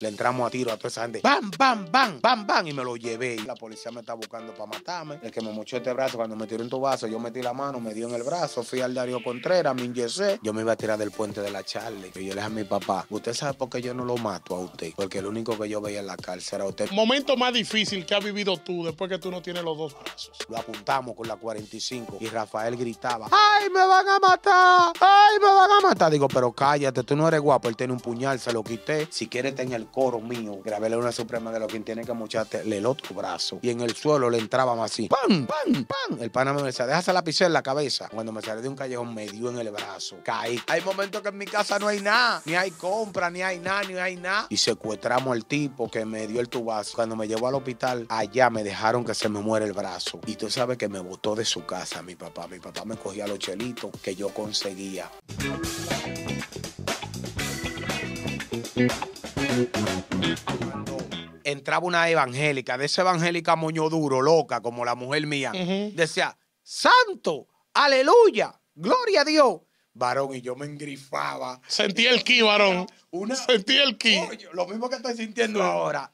Le entramos a tiro a toda esa gente. ¡Bam, bam, bam, bam, bam! Y me lo llevé. La policía me está buscando para matarme. El que me mochó este brazo, cuando me tiró en tu vaso, yo metí la mano, me dio en el brazo. Fui al Darío Contreras, me inyecé. Yo me iba a tirar del puente de la Charlie. Y yo le dije a mi papá, ¿usted sabe por qué yo no lo mato a usted? Porque el único que yo veía en la cárcel era usted. Momento más difícil que ha vivido tú después que tú no tienes los dos brazos. Lo apuntamos con la 45 y Rafael gritaba, ¡Ay, me van a matar! ¡Ay, me van a matar! Digo, pero cállate, tú no eres guapo. Él tiene un puñal, se lo quité. Si quieres, tener el coro mío, grabé la una suprema de lo que tiene que mucharte el otro brazo. Y en el suelo le entrábamos así. ¡Pam! ¡Pam! ¡Pam! El pana me decía, déjase la en la cabeza. Cuando me salí de un callejón, me dio en el brazo. Caí. Hay momentos que en mi casa no hay nada. Ni hay compra, ni hay nada, ni hay nada. Y secuestramos al tipo que me dio el tubazo. Cuando me llevó al hospital, allá me dejaron que se me muera el brazo. Y tú sabes que me botó de su casa mi papá. Mi papá me cogía los chelitos que yo conseguía entraba una evangélica, de esa evangélica moño duro, loca, como la mujer mía, decía, santo, aleluya, gloria a Dios varón, y yo me engrifaba. Sentí el ki, varón. Sentí el ki. lo mismo que estoy sintiendo ahora.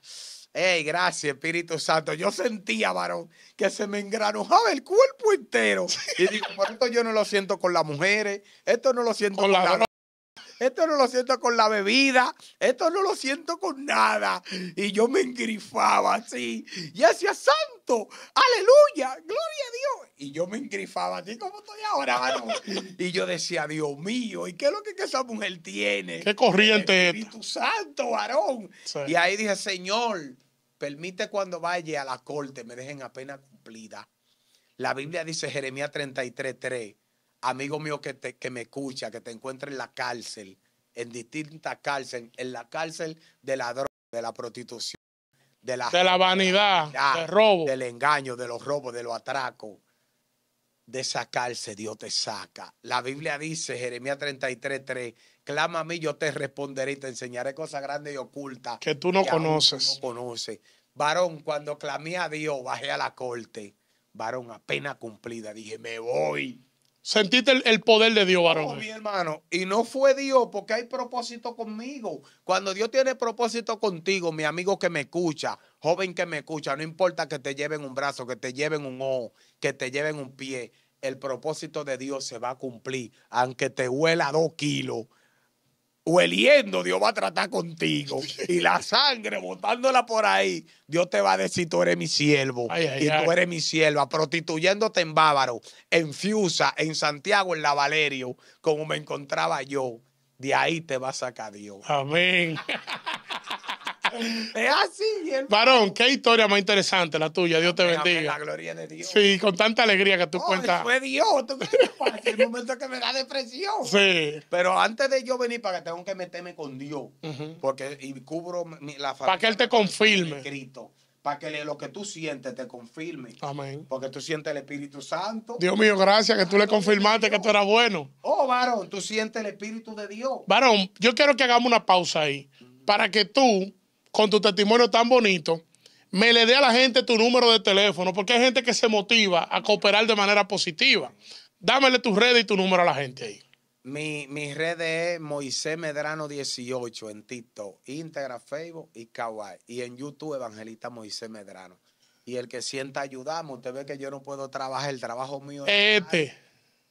Ey, gracias, Espíritu Santo. Yo sentía, varón, que se me engranojaba el cuerpo entero. Y digo, por esto yo no lo siento con las mujeres, esto no lo siento con, la, la esto no lo siento con la bebida, esto no lo siento con nada. Y yo me engrifaba así, y hacía santo, aleluya, gloria a Dios. Y yo me engrifaba así como estoy ahora, Y yo decía, Dios mío, ¿y qué es lo que, esa mujer tiene? ¿Qué corriente es? Espíritu Santo, varón. Y ahí dije, Señor, permite cuando vaya a la corte me dejen apenas cumplida. La Biblia dice, Jeremías 33, 3 amigo mío que, que me escucha, que te encuentra en la cárcel, en distintas cárceles, en la cárcel de la droga, de la prostitución, de la, vanidad, del robo. Del engaño, de los robos, de los atracos. De esa cárcel Dios te saca. La Biblia dice, Jeremías 33, 3, clama a mí, yo te responderé y te enseñaré cosas grandes y ocultas. Que tú no conoces. Tú no conoces. Varón, cuando clamé a Dios, bajé a la corte. Varón, apenas cumplida, dije, me voy Sentiste el, poder de Dios, varón. mi hermano. Y no fue Dios porque hay propósito conmigo. Cuando Dios tiene propósito contigo, mi amigo que me escucha, joven que me escucha, no importa que te lleven un brazo, que te lleven un ojo, que te lleven un pie, el propósito de Dios se va a cumplir, aunque te huela dos kilos hueliendo, Dios va a tratar contigo. Y la sangre, botándola por ahí, Dios te va a decir, tú eres mi siervo y tú eres mi sierva, prostituyéndote en Bávaro, en Fiusa, en Santiago, en La Valerio, como me encontraba yo. De ahí te va a sacar Dios. Amén. es así. Varón, qué historia más interesante la tuya. Dios te bendiga. La gloria de Dios. Sí, con tanta alegría que tú oh, cuentas. Fue Dios. El momento que me da depresión. Sí. Pero antes de yo venir para que tengo que meterme con Dios. Porque y cubro la Para que Él te confirme. Escrito para que lo que tú sientes te confirme. Amén. Porque tú sientes el Espíritu Santo. Dios mío, gracias que tú le confirmaste que tú eras bueno. Oh, varón, tú sientes el Espíritu de Dios. Varón, yo quiero que hagamos una pausa ahí. Para que tú con tu testimonio tan bonito, me le dé a la gente tu número de teléfono, porque hay gente que se motiva a cooperar de manera positiva. Dámele tus redes y tu número a la gente ahí. Mi, mi red es Moisés Medrano 18 en TikTok, Instagram, Facebook y Kawaii. Y en YouTube, Evangelista Moisés Medrano. Y el que sienta ayudamos, usted ve que yo no puedo trabajar, el trabajo mío es este.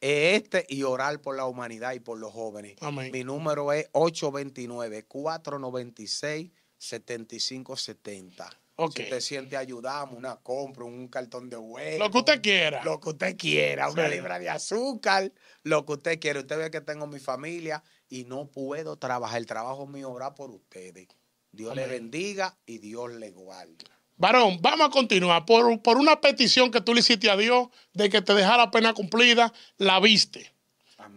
este y orar por la humanidad y por los jóvenes. Amén. Mi número es 829 496 7570. 70 Si usted siente, ayudamos, una compra, un cartón de huevo. Lo que usted quiera. Lo que usted quiera, una libra de azúcar, lo que usted quiera. Usted ve que tengo mi familia y no puedo trabajar. El trabajo mío obra por ustedes. Dios le bendiga y Dios le guarde. Varón, vamos a continuar. Por, por una petición que tú le hiciste a Dios de que te dejara pena cumplida, la viste.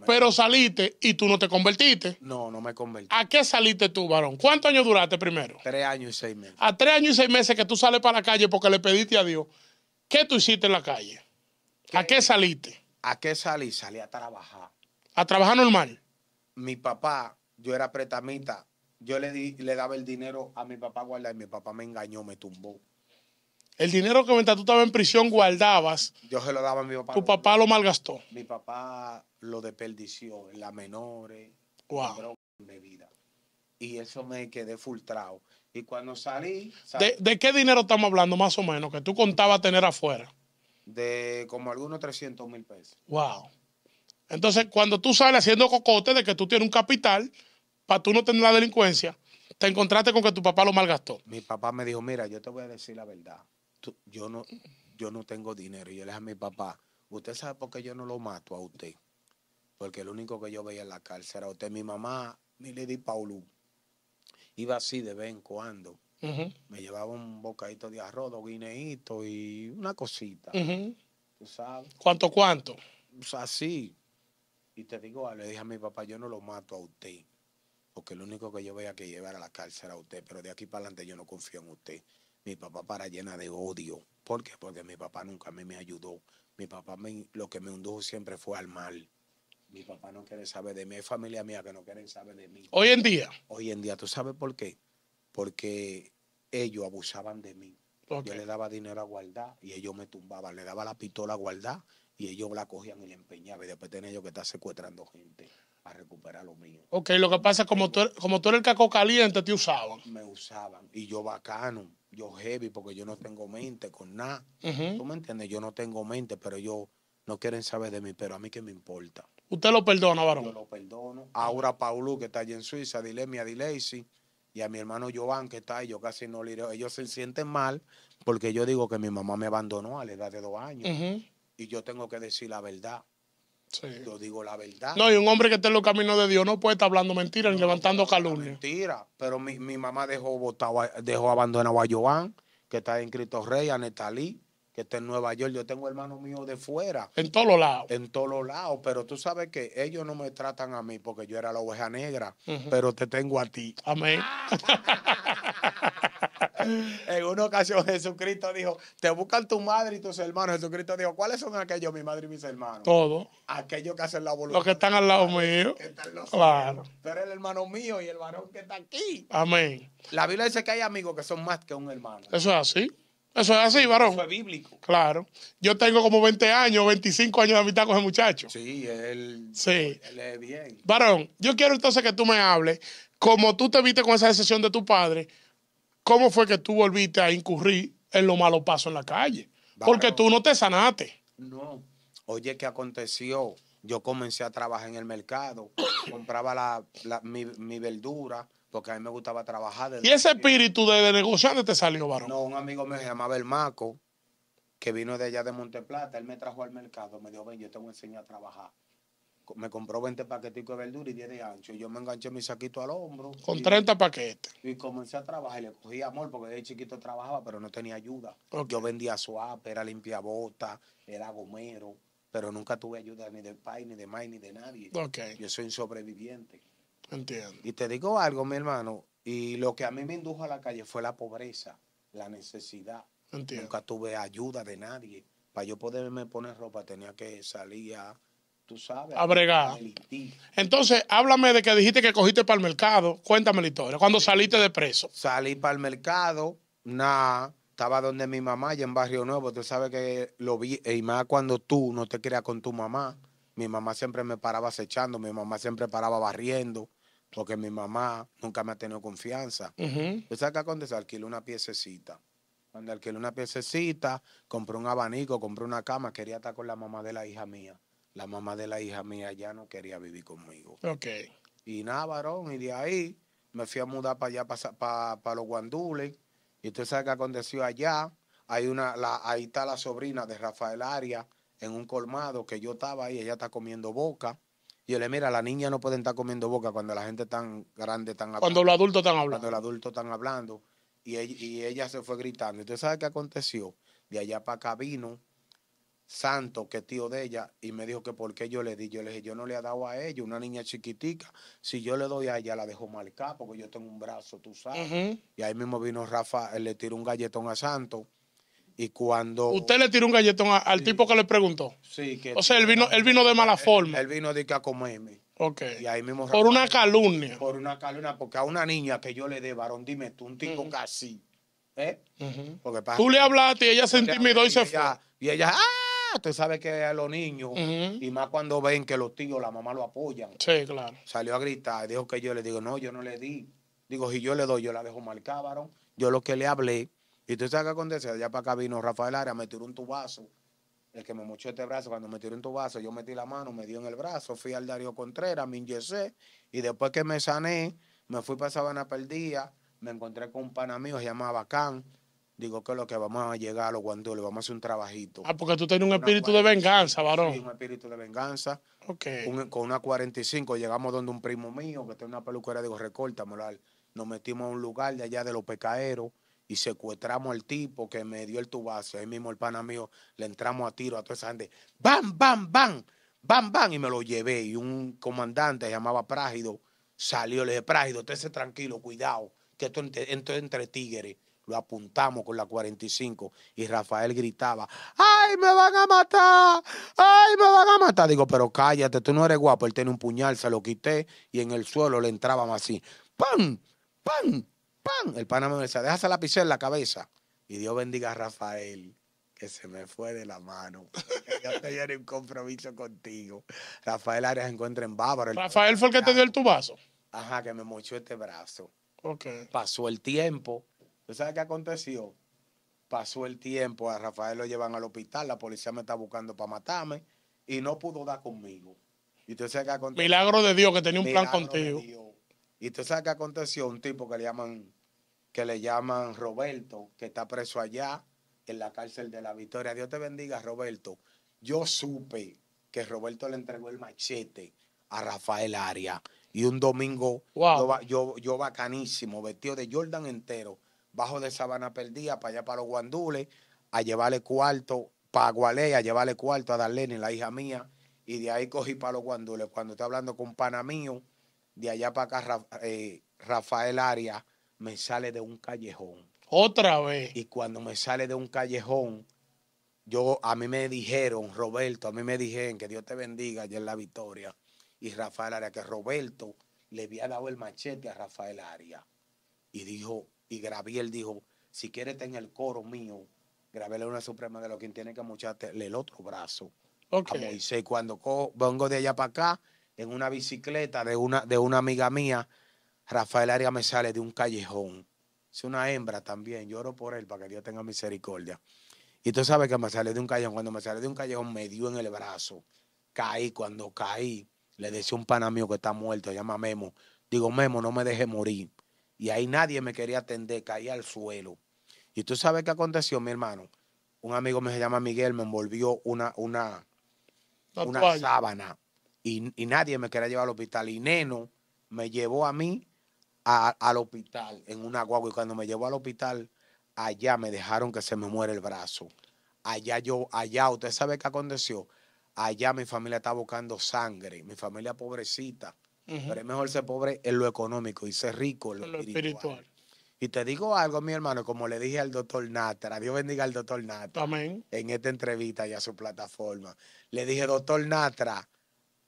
Pero saliste y tú no te convertiste. No, no me convertí. ¿A qué saliste tú, varón? ¿Cuántos años duraste primero? Tres años y seis meses. A tres años y seis meses que tú sales para la calle porque le pediste a Dios. ¿Qué tú hiciste en la calle? ¿A qué saliste? ¿A qué salí? Salí a trabajar. ¿A trabajar normal? Mi papá, yo era pretamita. Yo le, le daba el dinero a mi papá a guardar y mi papá me engañó, me tumbó. El dinero que mientras tú estabas en prisión guardabas. Yo se lo daba a mi papá. Tu papá lo malgastó. Mi papá lo desperdició en la menores. Wow. bebida. Y eso me quedé fultrado. Y cuando salí. ¿De, qué dinero estamos hablando más o menos que tú contabas tener afuera? De como algunos 300 mil pesos. Wow. Entonces, cuando tú sales haciendo cocote de que tú tienes un capital para tú no tener la delincuencia, te encontraste con que tu papá lo malgastó. Mi papá me dijo: Mira, yo te voy a decir la verdad yo, no, yo no tengo dinero. Y yo le dije a mi papá, ¿usted sabe por qué yo no lo mato a usted? Porque el único que yo veía en la cárcel era usted. Mi mamá, mi Lady Paulú, iba así de vez en cuando. Me llevaba un bocadito de arroz, dos guineitos y una cosita. ¿Cuánto, cuánto? así. Y te digo, le dije a mi papá, yo no lo mato a usted. Porque lo único que yo veía que llevar a la cárcel era a usted. Pero de aquí para adelante yo no confío en usted mi papá para llena de odio. ¿Por qué? Porque mi papá nunca a mí me ayudó. Mi papá me, lo que me hundió siempre fue al mal. Mi papá no quiere saber de mí. Hay familia mía que no quieren saber de mí. Hoy en día. Hoy en día. ¿Tú sabes por qué? Porque ellos abusaban de mí. Yo le daba dinero a guardar y ellos me tumbaban. Le daba la pistola a guardar y ellos la cogían y la empeñaban. Y después tenían ellos que estar secuestrando gente a recuperar lo mío. Ok, lo que pasa es como tú, como tú eres el caco caliente, te usaban. Me usaban. Y yo bacano yo heavy porque yo no tengo mente con nada. ¿Tú me entiendes? Yo no tengo mente, pero ellos no quieren saber de mí, pero a mí qué me importa. ¿Usted lo perdona, varón? Yo lo perdono. Ahora, Paulú, que está allí en Suiza, dile a Dilesi, y a mi hermano Joan, que está ahí, yo casi no le iré. Ellos se sienten mal porque yo digo que mi mamá me abandonó a la edad de dos años. Y yo tengo que decir la verdad. Yo digo la verdad. No, y un hombre que está en los caminos de Dios no puede estar hablando mentiras ni levantando calumnias. Mentira. Pero mi, mamá dejó, botado, dejó abandonado a Joan, que está en Cristo Rey, a Netalí, que está en Nueva York. Yo tengo hermanos míos de fuera. En todos lados. En todos lados. Pero tú sabes que ellos no me tratan a mí porque yo era la oveja negra. Pero te tengo a ti. Amén. en una ocasión Jesucristo dijo, te buscan tu madre y tus hermanos. Jesucristo dijo, ¿cuáles son aquellos, mi madre y mis hermanos? Todos. Aquellos que hacen la voluntad. Los que están al lado mío. claro. Pero el hermano mío y el varón que está aquí. Amén. La Biblia dice que hay amigos que son más que un hermano. Eso es así. Eso es así, varón. Eso es bíblico. Claro. Yo tengo como 20 años, 25 años de amistad con ese muchacho. Sí, él, sí. es bien. Varón, yo quiero entonces que tú me hables, como tú te viste con esa decisión de tu padre, ¿cómo fue que tú volviste a incurrir en los malos pasos en la calle? Porque tú no te sanaste. No. Oye, ¿qué aconteció? Yo comencé a trabajar en el mercado, compraba la, mi, mi verdura, porque a mí me gustaba trabajar. ¿Y ese espíritu de, negociante te salió, varón? No, un amigo me llamaba El Maco, que vino de allá de Monteplata, él me trajo al mercado, me dijo, ven, yo te voy a enseñar a trabajar me compró 20 paquetitos de verdura y 10 de ancho. Y Yo me enganché mi saquito al hombro. Con 30 paquetes. Y comencé a trabajar y le cogí amor porque de chiquito trabajaba, pero no tenía ayuda. Yo vendía swap, era limpiabota, era gomero, pero nunca tuve ayuda ni del país, ni de mai, ni de nadie. Yo soy un sobreviviente. Entiendo. Y te digo algo, mi hermano, y lo que a mí me indujo a la calle fue la pobreza, la necesidad. Nunca tuve ayuda de nadie. Para yo poderme poner ropa tenía que salir a tú sabes, a Entonces, háblame de que dijiste que cogiste para el mercado. Cuéntame la historia. Cuando saliste de preso. Salí para el mercado, nada. Estaba donde mi mamá, ya en Barrio Nuevo. Tú sabes que lo vi, eh, y más cuando tú no te creas con tu mamá. Mi mamá siempre me paraba acechando, mi mamá siempre paraba barriendo, porque mi mamá nunca me ha tenido confianza. Uh Yo saca con una piececita. Cuando alquilé una piececita, compré un abanico, compré una cama, quería estar con la mamá de la hija mía la mamá de la hija mía ya no quería vivir conmigo. Ok. Y nada, varón, y de ahí me fui a mudar para allá, para, los guandules. Y usted sabe qué aconteció allá. Hay una, la, ahí está la sobrina de Rafael Aria en un colmado que yo estaba ahí, ella está comiendo boca. Y yo le, mira, la niña no pueden estar comiendo boca cuando la gente tan grande tan Cuando los adultos están hablando. Cuando los adultos están hablando. Y ella, y ella se fue gritando. Usted sabe qué aconteció. De allá para acá vino Santo, que tío de ella, y me dijo que por qué yo le di. Yo le dije, yo no le he dado a ella, una niña chiquitica. Si yo le doy a ella, la dejo marcar, porque yo tengo un brazo, tú sabes. Y ahí mismo vino Rafa, él eh, le tiró un galletón a Santo. Y cuando. Usted le tiró un galletón al tipo que le preguntó. Sí, que. O sea, él vino, él vino de mala forma. Él vino de que a comerme. Ok. Y ahí mismo. por una calumnia. Por una calumnia, porque a una niña que yo le dé, varón, dime tú, un tipo casi. ¿Eh? tú le hablaste y ella se intimidó y, se fue. Y ella, ¡ah! Usted ah, sabe que a los niños, y más cuando ven que los tíos, la mamá lo apoyan. Sí, claro. Salió a gritar, dijo que yo le digo, no, yo no le di. Digo, si yo le doy, yo la dejo mal varón. Yo lo que le hablé, y tú sabes qué acontece, allá para acá vino Rafael área me tiró un tubazo el que me mochó este brazo, cuando me tiró en tubazo, yo metí la mano, me dio en el brazo, fui al Darío Contreras, me inyecé, y después que me sané, me fui para Sabana Perdida, me encontré con un pana mío, se llamaba Bacán digo que lo que vamos a llegar a los guandules, vamos a hacer un trabajito. Ah, porque tú tienes un espíritu de venganza, varón. un espíritu de venganza. Ok. con una 45 llegamos donde un primo mío que tiene una peluquera, digo, recórtamelo. Nos metimos a un lugar de allá de los pecaeros y secuestramos al tipo que me dio el tubazo. Ahí mismo el pana mío le entramos a tiro a toda esa gente. ¡Bam, bam, bam! ¡Bam, bam! Y me lo llevé. Y un comandante llamaba Prágido salió. Le dije, Prágido, se tranquilo, cuidado, que esto entre, entre tigres lo apuntamos con la 45 y Rafael gritaba, ¡ay, me van a matar! ¡ay, me van a matar! Digo, pero cállate, tú no eres guapo. Él tiene un puñal, se lo quité y en el suelo le entrábamos así, ¡pam! ¡pam! ¡pam! El pana me decía, déjase la en la cabeza. Y Dios bendiga a Rafael, que se me fue de la mano. Ya tenía un compromiso contigo. Rafael Arias se encuentra en Bávaro. Rafael fue el que te dio el tubazo. Ajá, que me mochó este brazo. ok Pasó el tiempo ¿Tú sabes qué aconteció? Pasó el tiempo, a Rafael lo llevan al hospital, la policía me está buscando para matarme y no pudo dar conmigo. Y Milagro de Dios que tenía un plan contigo. Y usted sabe qué aconteció, un tipo que le llaman que le llaman Roberto, que está preso allá en la cárcel de la Victoria. Dios te bendiga, Roberto. Yo supe que Roberto le entregó el machete a Rafael Aria. Y un domingo, yo, yo, bacanísimo, vestido de Jordan entero, bajo de Sabana Perdida, para allá para los guandules, a llevarle cuarto para a llevarle cuarto a Darlene, la hija mía, y de ahí cogí para los guandules. Cuando estoy hablando con un pana mío, de allá para acá, eh, Rafael Arias me sale de un callejón. Otra vez. Y cuando me sale de un callejón, yo a mí me dijeron, Roberto, a mí me dijeron que Dios te bendiga ayer en la victoria. Y Rafael Aria... que Roberto le había dado el machete a Rafael Aria... Y dijo, y Graviel dijo, si quieres tener el coro mío, Graviel es una suprema de lo que tiene que mucharte el otro brazo. Okay. A Moisés, cuando vengo de allá para acá, en una bicicleta de una, de una amiga mía, Rafael Arias me sale de un callejón. Es una hembra también, lloro por él para que Dios tenga misericordia. Y tú sabes que me sale de un callejón. Cuando me sale de un callejón, me dio en el brazo. Caí, cuando caí, le decía un pana mío que está muerto, llama Memo. Digo, Memo, no me deje morir. Y ahí nadie me quería atender, caí al suelo. Y tú sabes qué aconteció, mi hermano. Un amigo me se llama Miguel, me envolvió una, una, una sábana. Y, nadie me quería llevar al hospital. Y Neno me llevó a mí al hospital en un guagua. Y cuando me llevó al hospital, allá me dejaron que se me muera el brazo. Allá yo, allá, usted sabe qué aconteció. Allá mi familia está buscando sangre. Mi familia pobrecita pero es mejor ser pobre en lo económico y ser rico en lo, espiritual. Y te digo algo, mi hermano, como le dije al doctor Natra, Dios bendiga al doctor Natra Amén. En esta entrevista y a su plataforma. Le dije, doctor Natra,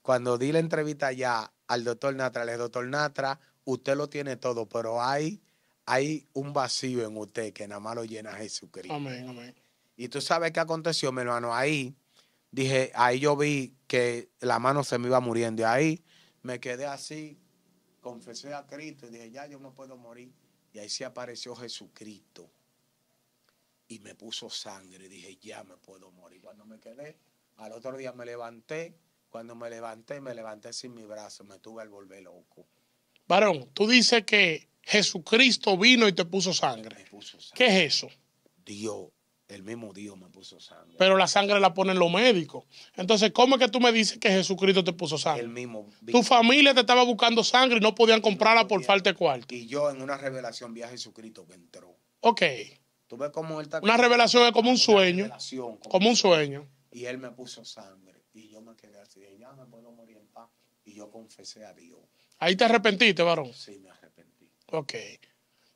cuando di la entrevista ya al doctor Natra, le dije, doctor Natra, usted lo tiene todo, pero hay, hay un vacío en usted que nada más lo llena Jesucristo. Amén, amén. Y tú sabes qué aconteció, mi hermano. Ahí dije, ahí yo vi que la mano se me iba muriendo. ahí me quedé así, confesé a Cristo y dije, ya yo no puedo morir. Y ahí se apareció Jesucristo y me puso sangre. dije, ya me puedo morir. Cuando me quedé, al otro día me levanté. Cuando me levanté, me levanté sin mi brazo. Me tuve al volver loco. Varón, tú dices que Jesucristo vino y te puso sangre. ¿Qué es eso? Dios el mismo Dios me puso sangre. Pero la sangre la ponen los médicos. Entonces, ¿cómo es que tú me dices que Jesucristo te puso sangre? El mismo. Tu familia te estaba buscando sangre y no podían comprarla por falta de cuarto. Y yo en una revelación vi a Jesucristo que entró. Ok. Tú ves cómo él está. Una revelación es como un sueño. Como, como, un sueño. Y él me puso sangre. Y yo me quedé así. ya me puedo morir en paz. Y yo confesé a Dios. Ahí te arrepentiste, varón. Sí, me arrepentí. Ok.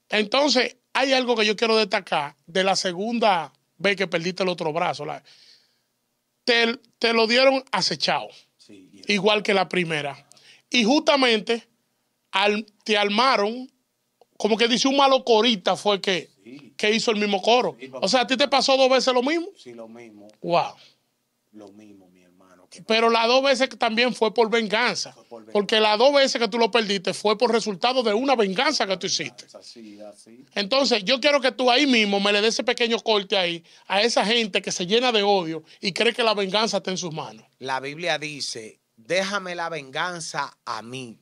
Entonces, hay algo que yo quiero destacar de la segunda ve que perdiste el otro brazo. La, te, lo dieron acechado, igual que la primera. Y justamente al, te armaron, como que dice un malo corita fue que, que hizo el mismo coro. o sea, ¿a ti te pasó dos veces lo mismo? Sí, lo mismo. Wow. Lo mismo. Pero las dos veces también fue por venganza. Porque las dos veces que tú lo perdiste fue por resultado de una venganza que tú hiciste. así. Entonces, yo quiero que tú ahí mismo me le des ese pequeño corte ahí a esa gente que se llena de odio y cree que la venganza está en sus manos. La Biblia dice, déjame la venganza a mí.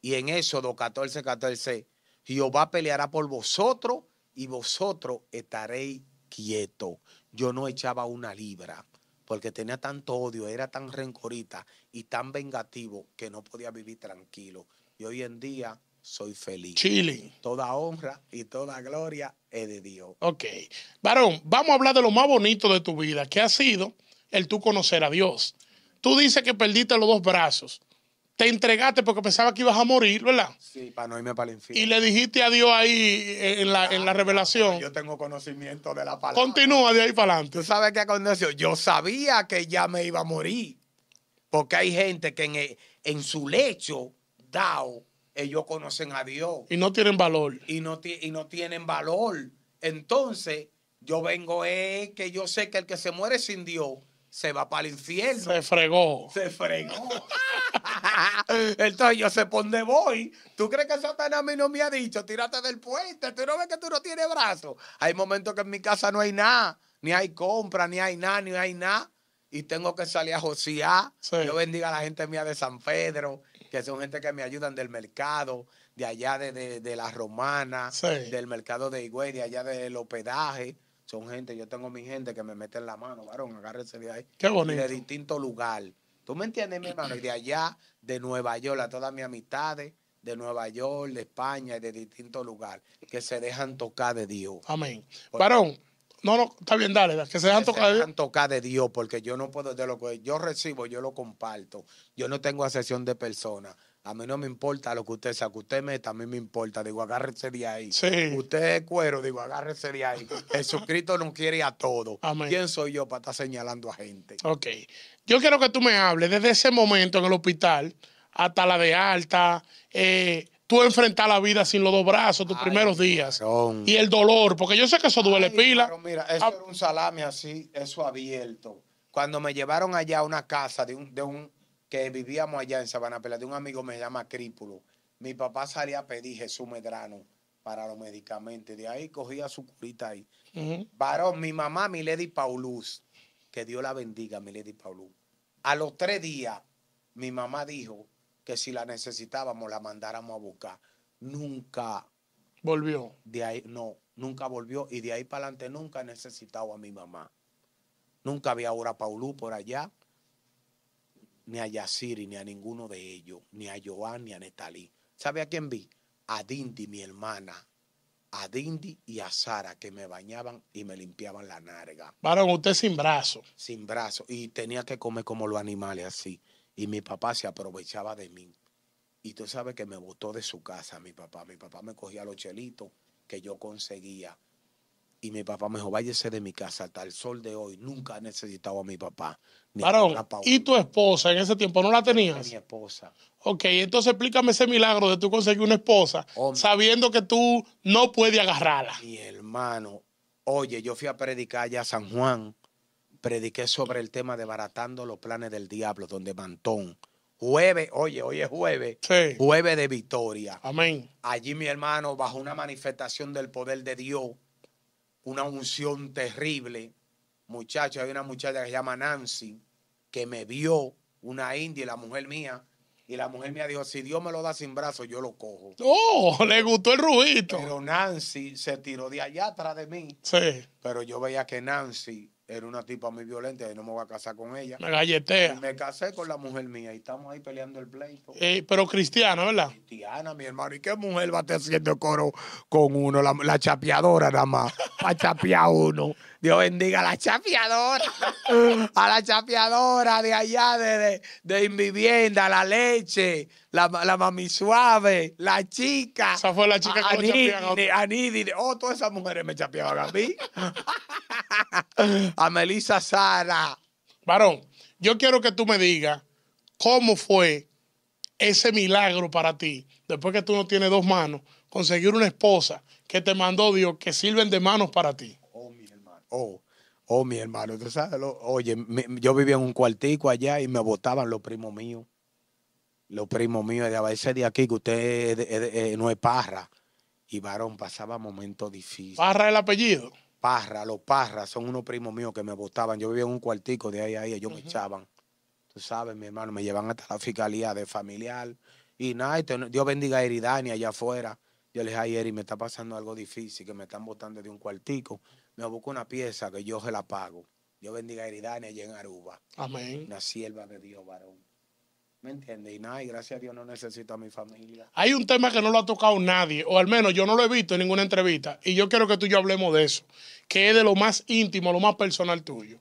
Y en Éxodo 14, 14, Jehová peleará por vosotros y vosotros estaréis quietos. Yo no echaba una libra porque tenía tanto odio, era tan rencorita y tan vengativo que no podía vivir tranquilo. Y hoy en día soy feliz. Chile. Toda honra y toda gloria es de Dios. Ok. Varón, vamos a hablar de lo más bonito de tu vida, que ha sido el tú conocer a Dios. Tú dices que perdiste los dos brazos te entregaste porque pensaba que ibas a morir, ¿verdad? Sí, para no irme para el infierno. Y le dijiste a Dios ahí eh, en la, revelación. Yo tengo conocimiento de la palabra. Continúa de ahí para adelante. Tú sabes qué aconteció. Yo sabía que ya me iba a morir. Porque hay gente que en, su lecho, dao, ellos conocen a Dios. Y no tienen valor. Y no, y no tienen valor. Entonces, yo vengo, es eh, que yo sé que el que se muere sin Dios se va para el infierno. Se fregó. Se fregó. Entonces yo se por voy. ¿Tú crees que Satanás a mí no me ha dicho, tírate del puente? ¿Tú no ves que tú no tienes brazos? Hay momentos que en mi casa no hay nada. Ni hay compra, ni hay nada, ni hay nada. Y tengo que salir a josear. Yo bendiga a la gente mía de San Pedro, que son gente que me ayudan del mercado, de allá de, de, de la Romana, del mercado de Higüey, de allá del hospedaje. Son gente, yo tengo mi gente que me mete en la mano, varón, agárrese de ahí. Qué bonito. de distinto lugar. ¿Tú me entiendes, mi hermano? de allá, de Nueva York, a todas mis amistades de Nueva York, de España y de distinto lugar, que se dejan tocar de Dios. Amén. varón, no, no, está bien, dale, que se dejan tocar de Dios. Se dejan tocar de Dios porque yo no puedo, de lo que yo recibo, yo lo comparto. Yo no tengo asesión de personas. A mí no me importa lo que usted sea, que usted meta, a mí me importa. Digo, agárrese de ahí. Sí. Usted es cuero, digo, agárrese de ahí. Jesucristo nos quiere a todos. Amén. ¿Quién soy yo para estar señalando a gente? Ok. Yo quiero que tú me hables desde ese momento en el hospital hasta la de alta. Eh, tú enfrentar la vida sin los dos brazos tus primeros días. Y el dolor, porque yo sé que eso duele pila. Pero mira, eso ah. era un salame así, eso abierto. Cuando me llevaron allá a una casa de un, de un que vivíamos allá en Sabana de un amigo me llama Crípulo. Mi papá salía a pedir Jesús Medrano para los medicamentos. De ahí cogía su curita ahí. mi mamá, mi Lady Paulus, que Dios la bendiga, mi Lady Paulus. A los tres días, mi mamá dijo que si la necesitábamos, la mandáramos a buscar. Nunca. Volvió. De ahí, no, nunca volvió. Y de ahí para adelante nunca he necesitado a mi mamá. Nunca había ahora Paulú por allá ni a Yasiri, ni a ninguno de ellos, ni a Joan, ni a Netalí. ¿Sabe a quién vi? A Dindi, mi hermana. A Dindi y a Sara, que me bañaban y me limpiaban la narga. ¿Varon usted sin brazo. Sin brazos, Y tenía que comer como los animales así. Y mi papá se aprovechaba de mí. Y tú sabes que me botó de su casa mi papá. Mi papá me cogía los chelitos que yo conseguía y mi papá me dijo, váyase de mi casa hasta el sol de hoy. Nunca he necesitado a mi papá. Varón, ¿y tu esposa en ese tiempo no la tenías? Mi esposa. Ok, entonces explícame ese milagro de tú conseguir una esposa sabiendo que tú no puedes agarrarla. Mi hermano, oye, yo fui a predicar allá a San Juan. Prediqué sobre el tema de baratando los planes del diablo, donde Mantón jueves, oye, hoy es jueves, jueves de victoria. Amén. Allí mi hermano, bajo una manifestación del poder de Dios, una unción terrible. Muchacho, hay una muchacha que se llama Nancy, que me vio, una india, la mujer mía, y la mujer mía dijo, si Dios me lo da sin brazo, yo lo cojo. ¡Oh! Le gustó el rubito. Pero Nancy se tiró de allá atrás de mí. Sí. Pero yo veía que Nancy era una tipa muy violenta y no me voy a casar con ella. Me galletea. me casé con la mujer mía y estamos ahí peleando el pleito. Eh, pero cristiana, ¿verdad? Cristiana, mi hermano. ¿Y qué mujer va a estar haciendo coro con uno? La, chapeadora nada más. Para chapear uno. Dios bendiga a la chapeadora. a la chapeadora de allá, de, de, de la leche la, mami suave, la chica. Esa fue la chica a, que A mí, a oh, todas esas mujeres me chapeaban a mí. a Melissa Sara. Varón, yo quiero que tú me digas cómo fue ese milagro para ti, después que tú no tienes dos manos, conseguir una esposa que te mandó Dios, que sirven de manos para ti. Oh, mi hermano. Oh. Oh, mi hermano, oye, yo vivía en un cuartico allá y me botaban los primos míos los primos míos de día de aquí, que usted eh, no es Parra. Y varón, pasaba momentos difíciles. ¿Parra el apellido? Parra, los Parras son unos primos míos que me votaban. Yo vivía en un cuartico de ahí a ahí, ellos me echaban. Tú sabes, mi hermano, me llevan hasta la fiscalía de familiar. Y nada, Dios bendiga a Eridani allá afuera. Yo les dije ay y me está pasando algo difícil, que me están botando de un cuartico. Me busco una pieza que yo se la pago. Dios bendiga a Eridani allá en Aruba. Amén. Una sierva de Dios, varón. ¿Me entiendes? Y nada, y gracias a Dios no necesito a mi familia. Hay un tema que no lo ha tocado nadie, o al menos yo no lo he visto en ninguna entrevista, y yo quiero que tú y yo hablemos de eso, que es de lo más íntimo, lo más personal tuyo.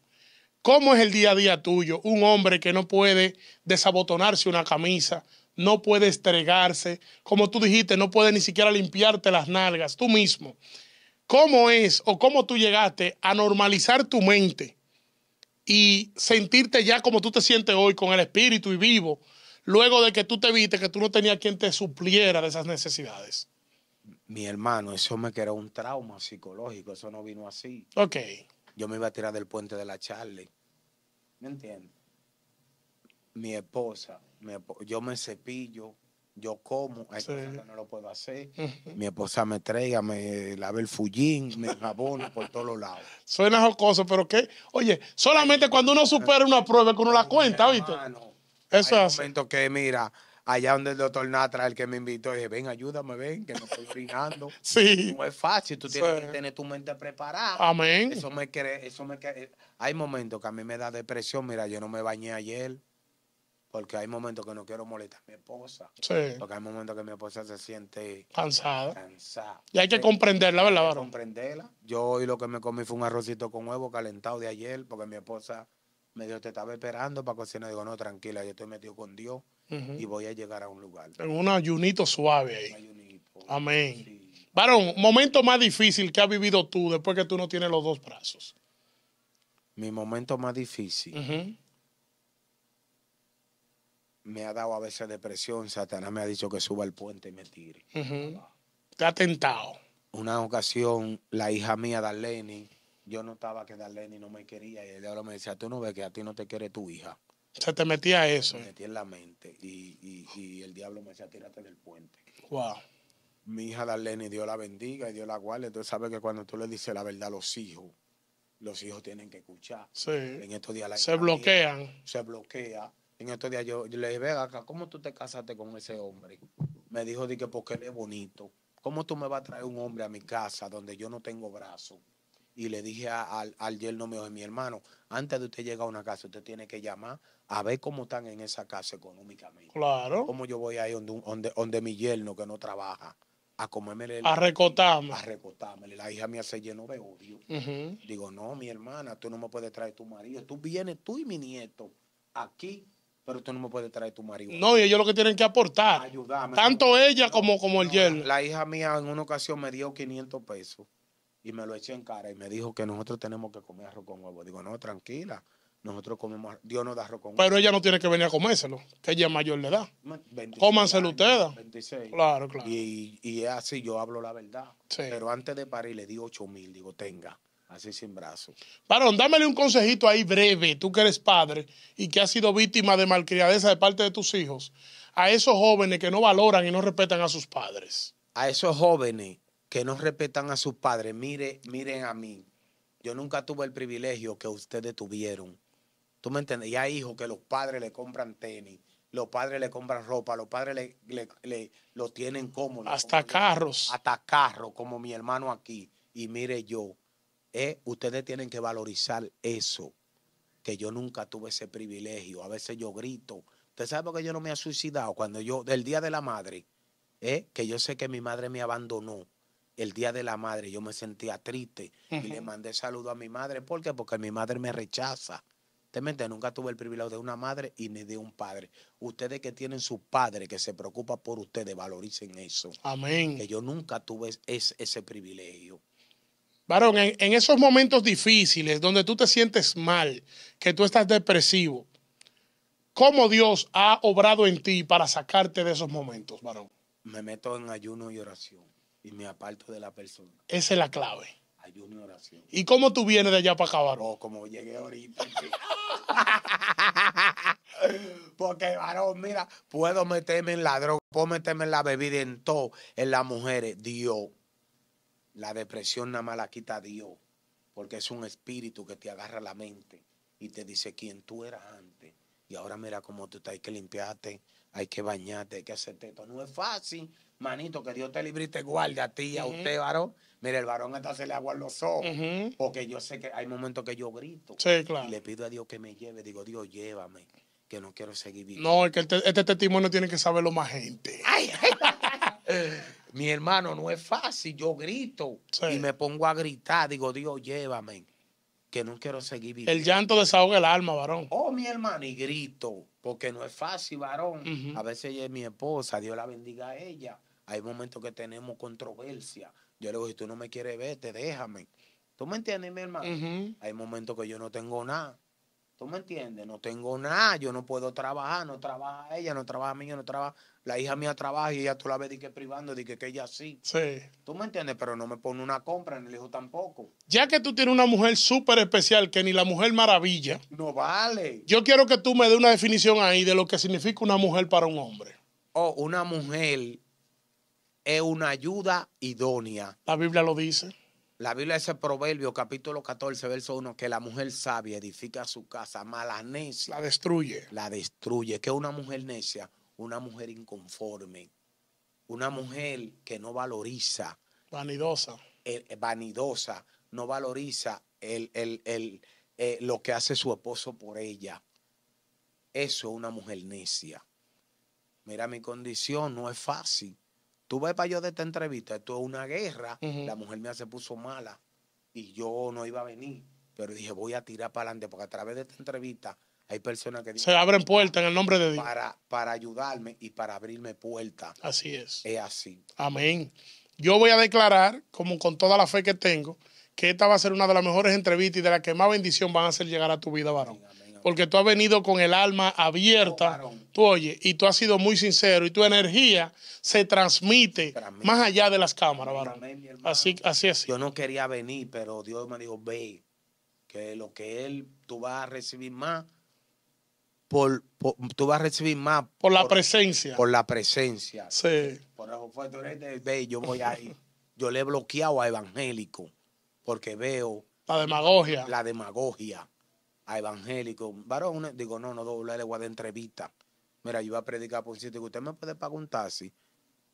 ¿Cómo es el día a día tuyo? Un hombre que no puede desabotonarse una camisa, no puede estregarse, como tú dijiste, no puede ni siquiera limpiarte las nalgas tú mismo. ¿Cómo es o cómo tú llegaste a normalizar tu mente? y sentirte ya como tú te sientes hoy, con el espíritu y vivo, luego de que tú te viste que tú no tenías quien te supliera de esas necesidades? Mi hermano, eso me quedó un trauma psicológico, eso no vino así. Ok. Yo me iba a tirar del puente de la Charlie. ¿Me entiendes? Mi esposa, yo me cepillo yo como, no lo puedo hacer. Mi esposa me traiga, me lava el fullín, me jabona por todos los lados. Suena jocoso, pero que, oye, solamente cuando uno supera una prueba que uno la cuenta, ¿viste? Eso hay es que, mira, allá donde el doctor Natra, el que me invitó, dije, ven, ayúdame, ven, que no estoy brinando. sí. No es fácil, tú tienes que tener tu mente preparada. Amén. Eso me cree, eso me cree. Hay momentos que a mí me da depresión, mira, yo no me bañé ayer porque hay momentos que no quiero molestar a mi esposa. Sí. Porque hay momentos que mi esposa se siente cansada. Y hay que comprenderla, ¿verdad, varón? Comprenderla. Yo hoy lo que me comí fue un arrocito con huevo calentado de ayer, porque mi esposa me dijo, te estaba esperando para cocinar. Digo, no, tranquila, yo estoy metido con Dios y voy a llegar a un lugar. En un ayunito suave ahí. Un ayunito. Amén. Varón, momento más difícil que has vivido tú después que tú no tienes los dos brazos. Mi momento más difícil me ha dado a veces depresión. Satanás me ha dicho que suba al puente y me tire. Te ha tentado. Una ocasión, la hija mía, Darlene, yo notaba que Darlene no me quería y el diablo me decía, tú no ves que a ti no te quiere tu hija. Se te metía eso. Me metía en la mente y, el diablo me decía, tírate del puente. Wow. Mi hija Darlene, Dios la bendiga y Dios la guarde. Entonces sabe que cuando tú le dices la verdad a los hijos, los hijos tienen que escuchar. Sí. En estos días la se bloquean. se bloquea en estos días yo, le dije, acá, ¿cómo tú te casaste con ese hombre? Me dijo, que porque él es bonito. ¿Cómo tú me vas a traer un hombre a mi casa donde yo no tengo brazos? Y le dije al, al yerno mío, mi hermano, antes de usted llegar a una casa, usted tiene que llamar a ver cómo están en esa casa económicamente. Claro. ¿Cómo yo voy ahí donde, donde, donde mi yerno que no trabaja? a el... A recotarme. A recotarme. La hija mía se llenó de odio. Digo, no, mi hermana, tú no me puedes traer tu marido. Tú vienes, tú y mi nieto, aquí pero tú no me puedes traer tu marido. No, y ellos lo que tienen que aportar. Tanto ella como, como el La, hija mía en una ocasión me dio 500 pesos y me lo eché en cara y me dijo que nosotros tenemos que comer arroz con huevo. Digo, no, tranquila. Nosotros comemos, Dios nos da arroz con huevo. Pero ella no tiene que venir a comérselo, que ella es mayor de edad. Cómanselo ustedes. 26. Claro, claro. Y, es así, yo hablo la verdad. Pero antes de parir le di 8 mil, digo, tenga. Así sin brazos. Varón, dámele un consejito ahí breve, tú que eres padre y que has sido víctima de malcriadeza de parte de tus hijos, a esos jóvenes que no valoran y no respetan a sus padres. A esos jóvenes que no respetan a sus padres, mire, miren a mí. Yo nunca tuve el privilegio que ustedes tuvieron. ¿Tú me entiendes? Y hay hijos que los padres le compran tenis, los padres le compran ropa, los padres le, lo tienen cómodo. Hasta carros. hasta carros, como mi hermano aquí. Y mire yo, ustedes tienen que valorizar eso, que yo nunca tuve ese privilegio. A veces yo grito. ¿Usted sabe por qué yo no me he suicidado? Cuando yo, del Día de la Madre, eh, que yo sé que mi madre me abandonó el día de la madre yo me sentía triste y le mandé saludo a mi madre. ¿Por qué? Porque mi madre me rechaza. Mente, nunca tuve el privilegio de una madre y ni de un padre. Ustedes que tienen su padre que se preocupa por ustedes, valoricen eso. Amén. Que yo nunca tuve ese privilegio. Varón, en, esos momentos difíciles donde tú te sientes mal, que tú estás depresivo, ¿cómo Dios ha obrado en ti para sacarte de esos momentos, varón? Me meto en ayuno y oración y me aparto de la persona. Esa es la clave. Ayuno y oración. ¿Y cómo tú vienes de allá para acá, varón? No, oh, como llegué ahorita. Porque, varón, mira, puedo meterme en la droga, puedo meterme en la bebida, en todo, en las mujeres. Dios la depresión nada más la quita a Dios, porque es un espíritu que te agarra la mente y te dice quién tú eras antes. Y ahora mira cómo tú te hay que limpiarte, hay que bañarte, hay que hacerte esto. No es fácil, manito, que Dios te libre y te guarde a ti, a usted, varón. Mira, el varón entonces se le agua los ojos, porque yo sé que hay momentos que yo grito. Sí, claro. Y le pido a Dios que me lleve, digo, Dios, llévame, que no quiero seguir viviendo. No, es que este, este, testimonio tiene que saberlo más gente. ay. Mi hermano, no es fácil. Yo grito y me pongo a gritar. Digo, Dios, llévame, que no quiero seguir viviendo. El llanto desahoga el alma, varón. Oh, mi hermano, y grito, porque no es fácil, varón. A veces ella es mi esposa, Dios la bendiga a ella. Hay momentos que tenemos controversia. Yo le digo, si tú no me quieres ver, te déjame. ¿Tú me entiendes, mi hermano? Hay momentos que yo no tengo nada. ¿Tú me entiendes? No tengo nada, yo no puedo trabajar, no trabaja ella, no trabaja mi no trabaja. La hija mía trabaja y ella tú la ves di que privando, di que, ella sí. Sí. ¿Tú me entiendes? Pero no me pone una compra, en el hijo tampoco. Ya que tú tienes una mujer súper especial, que ni la mujer maravilla. No vale. Yo quiero que tú me dé una definición ahí de lo que significa una mujer para un hombre. Oh, una mujer es una ayuda idónea. La Biblia lo dice. La Biblia dice Proverbio, capítulo 14, verso 1, que la mujer sabia edifica su casa, mas la necia. La destruye. La destruye. ¿Qué es una mujer necia? Una mujer inconforme. Una mujer que no valoriza. Vanidosa. Eh, vanidosa. No valoriza el, eh, lo que hace su esposo por ella. Eso es una mujer necia. Mira, mi condición no es fácil. Tú ves para yo de esta entrevista, esto es una guerra. La mujer mía se puso mala y yo no iba a venir. Pero dije, voy a tirar para adelante porque a través de esta entrevista hay personas que... Se abren puertas en el nombre de Dios. Para, ayudarme y para abrirme puertas. Así es. Es así. Amén. Yo voy a declarar, como con toda la fe que tengo, que esta va a ser una de las mejores entrevistas y de las que más bendición van a hacer llegar a tu vida, varón porque tú has venido con el alma abierta, tú oye, y tú has sido muy sincero, y tu energía se transmite más allá de las cámaras, Así, así es. Yo no quería venir, pero Dios me dijo, ve, que lo que él, tú vas a recibir más, tú vas a recibir más. Por la presencia. Por la presencia. Sí. ve, yo voy ahí. Yo le he bloqueado a evangélico, porque veo... La demagogia. La demagogia a evangélico, varón, digo, no, no doble lengua de entrevista. Mira, yo iba a predicar por si usted me puede pagar un taxi.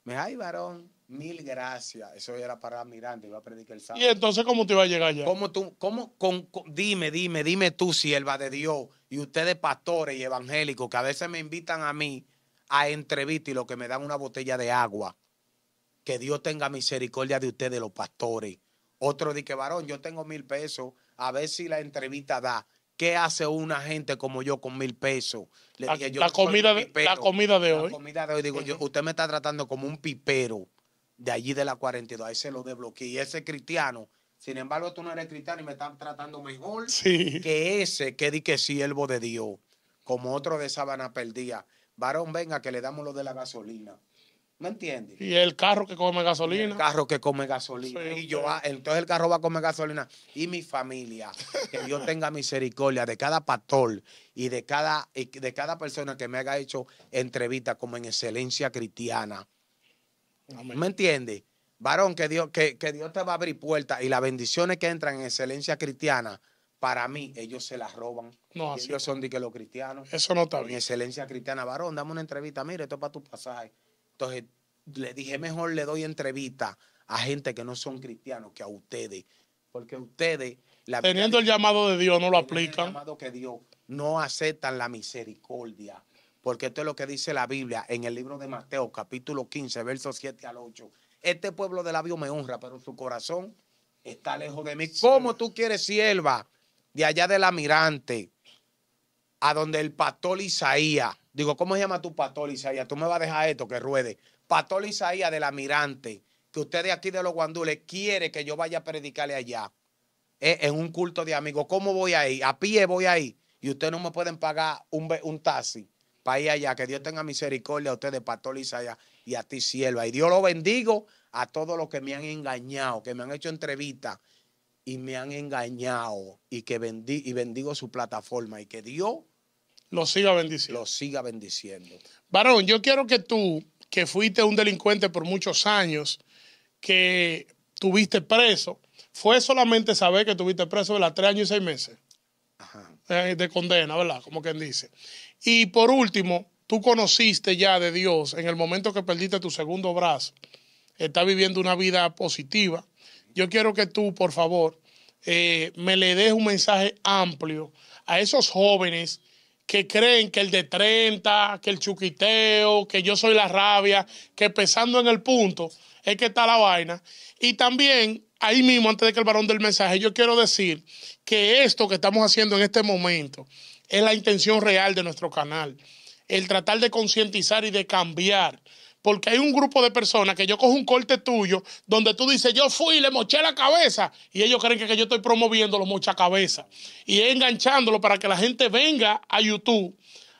Me ay, varón, mil gracias. Eso era para Miranda, iba a predicar el sábado. ¿Y entonces cómo te iba a llegar ya ¿Cómo tú, cómo, dime, dime, dime tú, sierva de Dios, y ustedes pastores y evangélicos, que a veces me invitan a mí a entrevista y lo que me dan una botella de agua. Que Dios tenga misericordia de ustedes, los pastores. Otro dice, varón, yo tengo mil pesos, a ver si la entrevista da. ¿Qué hace una gente como yo con mil pesos? Le la, comida de, hoy. La comida de hoy. Digo, yo, usted me está tratando como un pipero de allí de la 42. Ahí se lo desbloqueé. Y ese cristiano, sin embargo, tú no eres cristiano y me están tratando mejor que ese que di que siervo de Dios, como otro de Sabana perdía. Varón, venga, que le damos lo de la gasolina. ¿Me entiendes? Y el carro que come gasolina. el carro que come gasolina. y yo, ah, entonces el carro va a comer gasolina. Y mi familia, que Dios tenga misericordia de cada pastor y de cada, de cada persona que me haga hecho entrevista como en excelencia cristiana. ¿Me entiendes? Varón, que Dios, que, Dios te va a abrir puertas y las bendiciones que entran en excelencia cristiana para mí, ellos se las roban. No, ellos son de que los cristianos. Eso no está bien. En excelencia cristiana, varón, dame una entrevista. Mire, esto es para tu pasaje. Entonces, le dije, mejor le doy entrevista a gente que no son cristianos que a ustedes. Porque ustedes... teniendo el llamado de Dios, no lo aplican. El llamado que Dios no aceptan la misericordia. Porque esto es lo que dice la Biblia en el libro de Mateo, capítulo 15, versos 7 al 8. Este pueblo de labio me honra, pero su corazón está lejos de mí. ¿Cómo tú quieres, sierva, de allá del almirante, a donde el pastor Isaías Digo, ¿cómo se llama tu pastor Isaías? Tú me vas a dejar esto que ruede. Pastor Isaías del Almirante, que usted ustedes aquí de los guandules quiere que yo vaya a predicarle allá, eh, en un culto de amigos. ¿Cómo voy ahí? A pie voy ahí. Y ustedes no me pueden pagar un, un taxi para ir allá. Que Dios tenga misericordia a ustedes, Pastor Isaías, y a ti, sierva. Y Dios lo bendigo a todos los que me han engañado, que me han hecho entrevista y me han engañado. Y que y bendigo su plataforma. Y que Dios lo siga bendiciendo. Lo siga bendiciendo. Varón, yo quiero que tú, que fuiste un delincuente por muchos años, que tuviste preso, fue solamente saber que tuviste preso de las tres años y seis meses Ajá. Eh, de, condena, ¿verdad? Como quien dice. Y por último, tú conociste ya de Dios en el momento que perdiste tu segundo brazo. Está viviendo una vida positiva. Yo quiero que tú, por favor, eh, me le des un mensaje amplio a esos jóvenes que creen que el de 30, que el chuquiteo, que yo soy la rabia, que pesando en el punto es que está la vaina. Y también, ahí mismo, antes de que el varón del mensaje, yo quiero decir que esto que estamos haciendo en este momento es la intención real de nuestro canal. El tratar de concientizar y de cambiar porque hay un grupo de personas que yo cojo un corte tuyo donde tú dices, yo fui y le moché la cabeza, y ellos creen que, yo estoy promoviendo los cabeza. y enganchándolo para que la gente venga a YouTube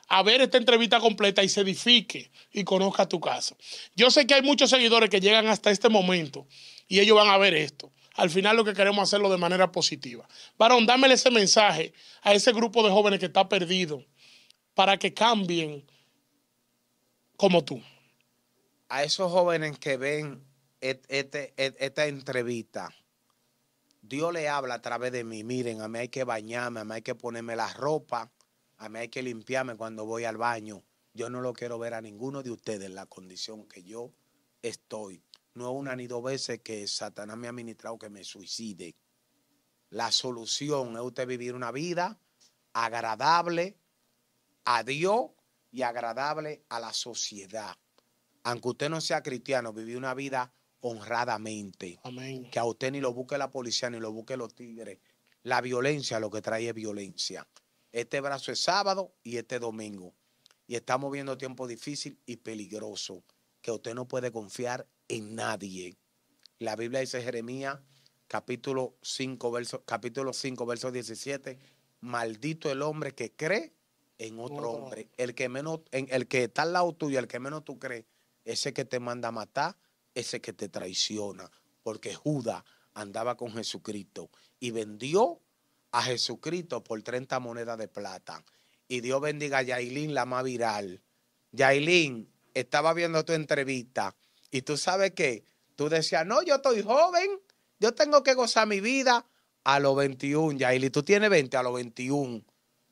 a ver esta entrevista completa y se edifique y conozca tu caso. Yo sé que hay muchos seguidores que llegan hasta este momento y ellos van a ver esto. Al final lo que queremos hacerlo de manera positiva. Varón, dámele ese mensaje a ese grupo de jóvenes que está perdido para que cambien como tú a esos jóvenes que ven esta entrevista, Dios le habla a través de mí, miren, a mí hay que bañarme, a mí hay que ponerme la ropa, a mí hay que limpiarme cuando voy al baño. Yo no lo quiero ver a ninguno de ustedes en la condición que yo estoy. No una ni dos veces que Satanás me ha ministrado que me suicide. La solución es usted vivir una vida agradable a Dios y agradable a la sociedad aunque usted no sea cristiano, vivir una vida honradamente. Que a usted ni lo busque la policía, ni lo busque los tigres. La violencia lo que trae es violencia. Este brazo es sábado y este domingo. Y estamos viendo tiempo difícil y peligroso, que usted no puede confiar en nadie. La Biblia dice Jeremías capítulo 5 verso capítulo 5 17, maldito el hombre que cree en otro hombre, el que menos en el que está al lado tuyo, el que menos tú crees ese que te manda a matar, ese que te traiciona, porque Judas andaba con Jesucristo y vendió a Jesucristo por 30 monedas de plata. Y Dios bendiga a Yailín, la más viral. Yailín, estaba viendo tu entrevista y tú sabes que tú decías, no, yo estoy joven, yo tengo que gozar mi vida a los 21, Yailín, Tú tienes 20 a los 21.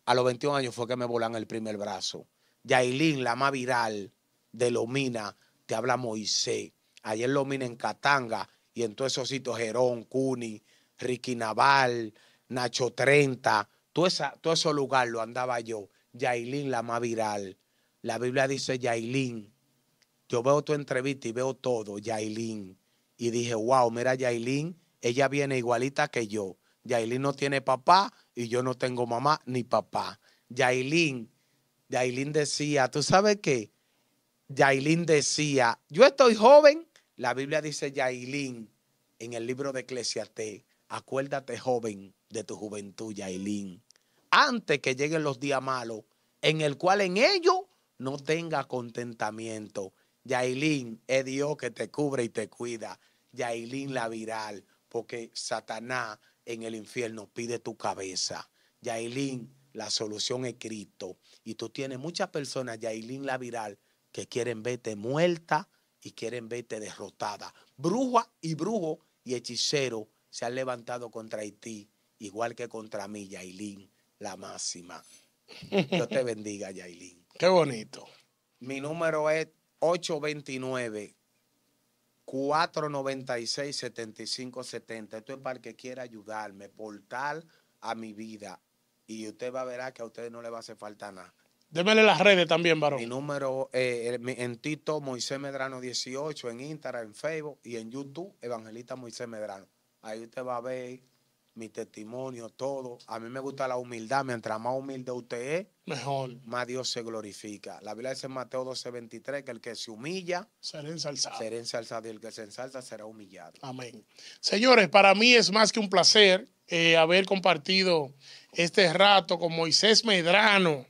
A los 21 años fue que me volan el primer brazo. Yailín, la más viral de Lomina te habla Moisés. Ayer lo vine en Catanga y en todos esos sitios, Jerón, Cuni, Ricky Naval, Nacho 30, todo, esa, todo esos lugares lo andaba yo. Yailin, la más viral. La Biblia dice Yailin. Yo veo tu entrevista y veo todo, Yailin. Y dije, wow, mira Yailin, ella viene igualita que yo. Yailin no tiene papá y yo no tengo mamá ni papá. Yailin, Yailin decía, ¿tú sabes qué? Yailín decía, yo estoy joven, la Biblia dice Yailín, en el libro de Eclesiastés, acuérdate joven de tu juventud, Yailín, antes que lleguen los días malos, en el cual en ellos no tenga contentamiento. Yailín, es Dios que te cubre y te cuida. Yailín la viral, porque Satanás en el infierno pide tu cabeza. Yailín, la solución es Cristo. Y tú tienes muchas personas, Yailín la viral, que quieren verte muerta y quieren verte derrotada. Bruja y brujo y hechicero se han levantado contra Haití, igual que contra mí, Yailín, la máxima. Dios te bendiga, Yailín. Qué bonito. Mi número es 829 496 7570. Esto es para el que quiera ayudarme, portal a mi vida. Y usted va a ver que a usted no le va a hacer falta nada. Démele las redes también, varón. Mi número eh, en Tito Moisés Medrano 18, en Instagram, en Facebook y en YouTube, Evangelista Moisés Medrano. Ahí usted va a ver mi testimonio, todo. A mí me gusta la humildad. Mientras más humilde usted es, mejor. Más Dios se glorifica. La Biblia dice en Mateo 12.23 que el que se humilla será ensalzado. ensalzado y el que se ensalza será humillado. Amén. Señores, para mí es más que un placer eh, haber compartido este rato con Moisés Medrano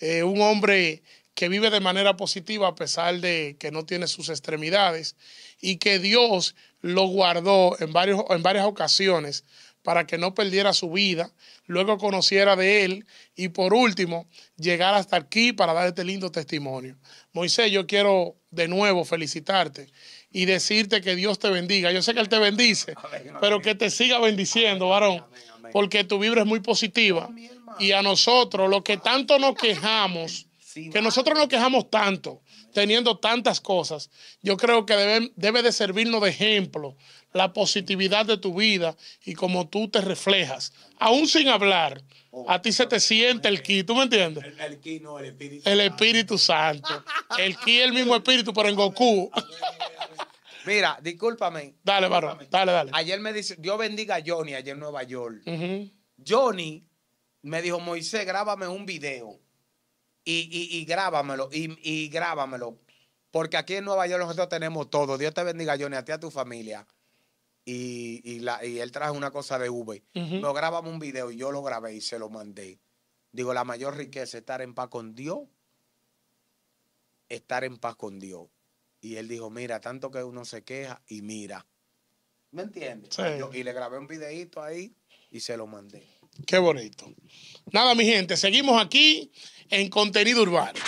eh, un hombre que vive de manera positiva a pesar de que no tiene sus extremidades y que Dios lo guardó en, varios, en varias ocasiones para que no perdiera su vida, luego conociera de él y por último llegar hasta aquí para dar este lindo testimonio. Moisés, yo quiero de nuevo felicitarte y decirte que Dios te bendiga. Yo sé que Él te bendice, pero que te siga bendiciendo, varón, porque tu vibra es muy positiva. Y a nosotros, lo que tanto nos quejamos, que nosotros nos quejamos tanto, teniendo tantas cosas, yo creo que debe, de servirnos de ejemplo la positividad de tu vida y como tú te reflejas, aún sin hablar. A ti se te siente el ki, ¿tú me entiendes? El, ki no, el Espíritu Santo. El Espíritu Santo. El ki es el mismo Espíritu, pero en Goku. Mira, discúlpame. Dale, Barón, dale, dale. Ayer me dice, Dios bendiga a Johnny ayer en Nueva York. Johnny me dijo, Moisés, grábame un video. Y, y grábamelo, y, grábamelo. Porque aquí en Nueva York nosotros tenemos todo. Dios te bendiga, Johnny, a ti, a tu familia. Y, él trajo una cosa de V. Lo grabamos un video y yo lo grabé y se lo mandé. Digo, la mayor riqueza es estar en paz con Dios. Estar en paz con Dios. Y él dijo, mira, tanto que uno se queja y mira. ¿Me entiendes? y le grabé un videito ahí y se lo mandé. Qué bonito. Nada, mi gente, seguimos aquí en contenido urbano.